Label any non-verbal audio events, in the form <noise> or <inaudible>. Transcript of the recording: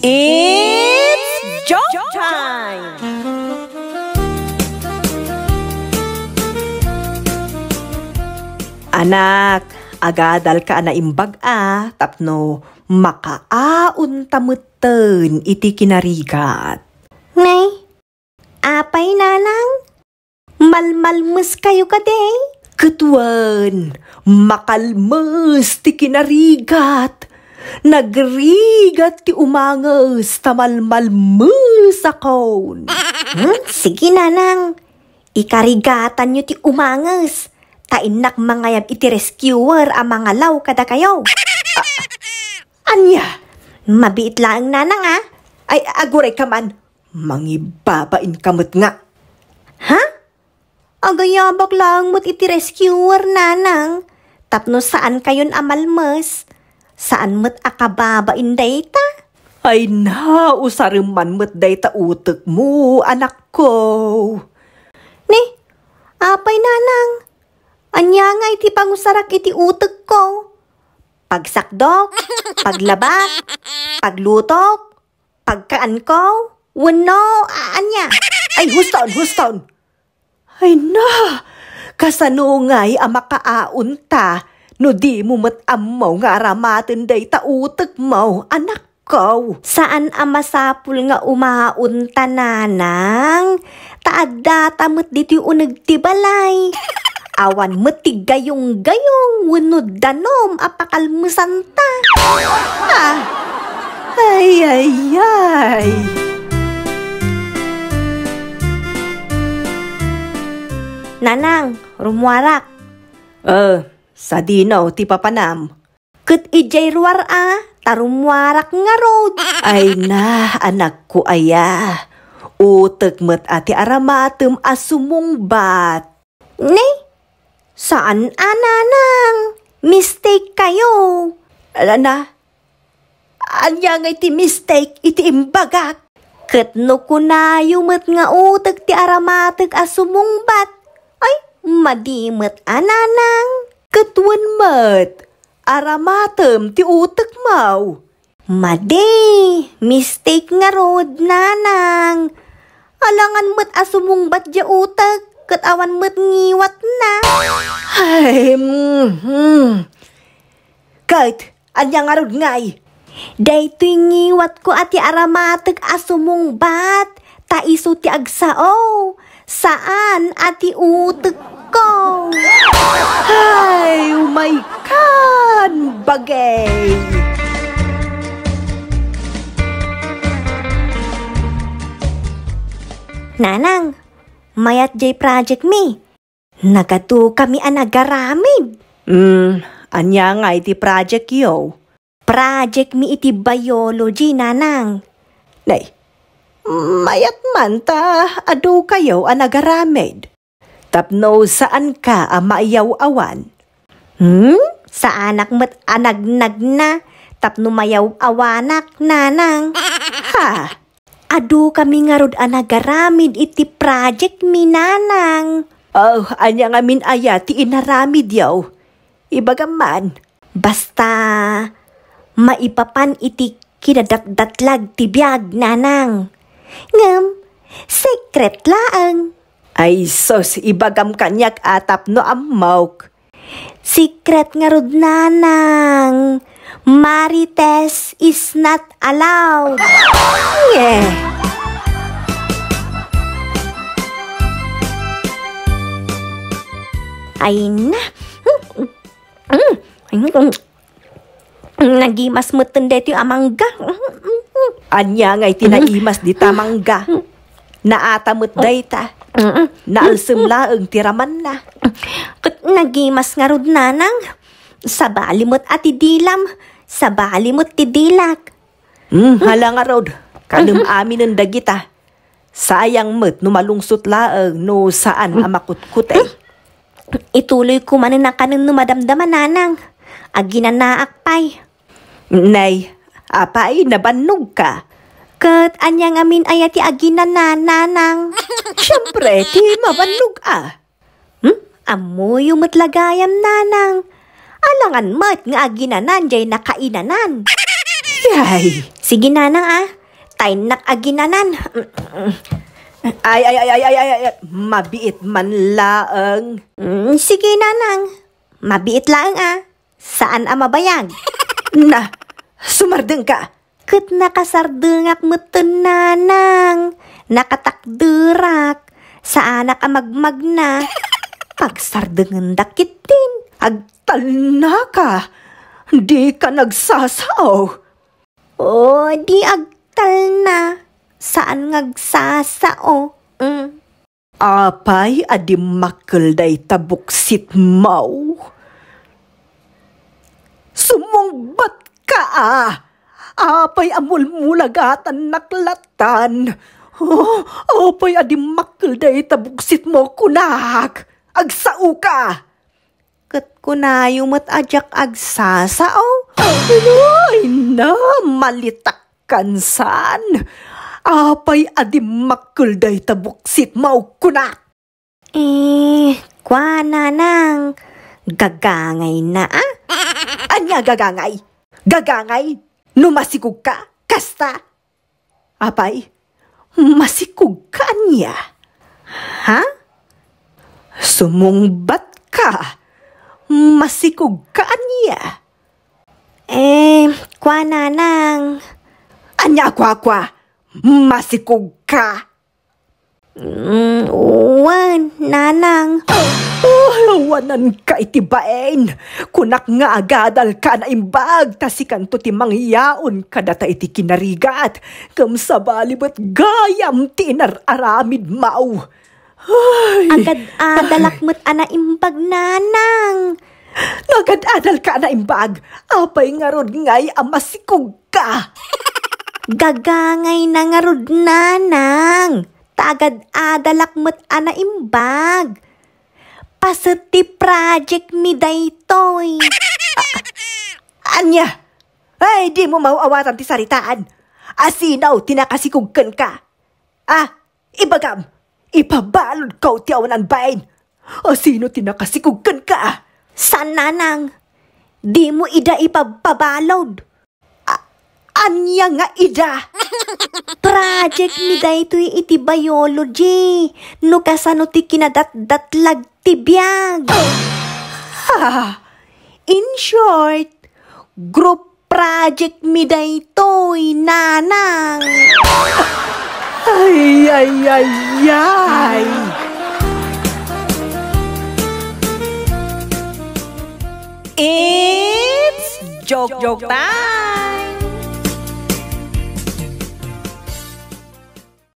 It's joke time! Anak, agadal ka na imbag ah, tapno makaaon tamutten iti kinarigat. Nay, apay na lang, malmalmas kayo kaday. Ketuan, makalmas ti kinarigat. Nagrigat ti umangas tamalmalmas akon. <laughs> Hmm? Sige nanang, ikarigatan nyo ti umangas. Kainak mangayab iti rescuer ang mga law kada kayo. Ah, <laughs> anya? Mabiit lang nanang ah. Ay, aguray ka man. Mangibabain kamot nga. Ha? Huh? Agayabak lang mo't iti rescuer nanang. Tapno saan kayon amalmas? Saan mo't akababa indayta? Ay na, usariman mo't dayta utak mo, anak ko. Ni, apay nanang. Anya nga iti pangusarak iti utak ko. Pagsakdok, <laughs> paglabak, paglutok, pagkaankaw, wano, aanya. <laughs> Ay, huston, huston. Ay na, kasano nga'y amakaaon ah, ta, no di mo matamaw nga aramatin day tautak mo, anak ko. Saan amasapul nga umaon tananang? Taadda tamot dito unag tibalay. Awan matig gayong gayong unod danom apakalmusanta. Ah, ay ay ay. Nanang, rumwarak. Eh, sa dinaw ti papanam. Kat ijay ruar a, tarumwarak nga road. Ay <laughs> na, anak ko aya. Utak mat ati aramatem asumong bat. Nay, Saan ananang? Mistake kayo. Ala na. Anya nga iti mistake iti imbagak. Kat no kunayo mat nga utag ti aramatag asumungbat madimat ananang, katuan mat, aramatem ti utak mau. Madi, mistake nga road nanang. Alangan mat asumong bat ja utak, kat awan mat ngiwat na. Ay, mm, mm. Kahit, anya nga road ngay. Daytoy ngiwat ko ati aramatag asumong bat, ta iso ti agsao. Saan ati utak go! Ay, umaykan bagay! Nanang, mayat jay project mi. Nagatu kami anagaramid. Hmm, anya nga iti project yo. Project mi iti biology, nanang. Nay, mayat man ta, adu kayo anagaramid. Tapno saan ka ah, maiyaw-awan? Hmm? Sa anak mat anagnag na, tapno mayaw-awanak nanang. Ha! Adu kami nga rod anagaramid ah, iti project mi nanang. Oh, anya nga min aya ti inaramid yaw. Ibagaman, basta maipapan iti kinadatdatlag ti biyag nanang. Ngam, secret laang. Ay sos, ibagam kanyak atap no amauk. Secret nga rod nanang. Marites is not allowed. Yeah. Ay na. Nagimas mo tendete yung amangga. Anya nga'y tinaimas di tamangga. Naatamot mm. dayta. Naalsum laeng tiraman na. Kat nagimas nga rod nanang. Sa balimot ati dilam. Sa balimot tidilak. Hmm, hala nga rod. Kalum amin ang dagita. Sayang met no malungsot laeng no saan mm. amakutkutay. Mm. Ituloy ko man na kanin no madamdaman nanang. Aginanaakpay. Nay, apay nabannog ka. Kat, anyang amin ayati aginan na nanang. <laughs> Siyempre, ti mabanlog ah. Hmm? Amoy umatlagayam nanang. Alangan mat nga aginanan jay nakainanan. Yay! Sige nanang ah. Time nak aginanan. <clears throat> Ay, ay, ay, ay, ay, ay, ay. Mabiit man laang. Mm, sige nanang. Mabiit laang ah. Saan ang mabayag? <laughs> na, sumardeng ka. Kat nakasardungak mo tunanang, nakatakdurak, sa anak amagmag na, pagsardungan dakitin, agtal na ka, di ka nagsasaw. Oh, di agtal na, saan ngagsasao? Mm. Apay adimakal day tabuksit mau. Sumungbat ka ah! apay amulmulagatan naklatan. Oh, apay adimakkel day tabuksit mo kunak. Agsao ka! Kat kunayo mat ajak agsasao. Ay, na, malitak kansan. Apay adimakkel day tabuksit mo kunak. Eh, kwa na nang. Gagangay na ah? Anya gagangay? Gagangay? Numasicuca kasta. Apa i? kukanya ha Sumungbat ka. Masikukannya. Eh, kwa nanang. Anya kwa kwa. Masikuka. Mm, uwan, nanang. Oh, wanan ka itibain. Kunak nga agadal ka na imbag, tasikan to ti mangyaon ka data iti kinarigat. Kamsabali ba't gayam tinararamid mau. Ay, Agad adalak mo't <laughs> ana imbag, nanang. Nagad adal ka na imbag. Apay nga rod nga'y amasikog ka. <laughs> Gagangay na nga rod, nanang agad adalakmat ah, ana ah, imbag. Pasati project mi daytoy. Ah, anya, ay di mo mauawatan ti saritaan. Asinaw tinakasikugkan ka. Ah, ibagam, ipabalod ka ti awanan bain. Asino tinakasikugkan ka? Ah? Sananang, di mo ida ipabalod anya nga ida. Project mi dayto iti biology. No kasano ti kinadatdatlag ti biyag. Ha! In short, group project mi daytoy nanang. Ay, ay, ay, ay. It's joke joke time.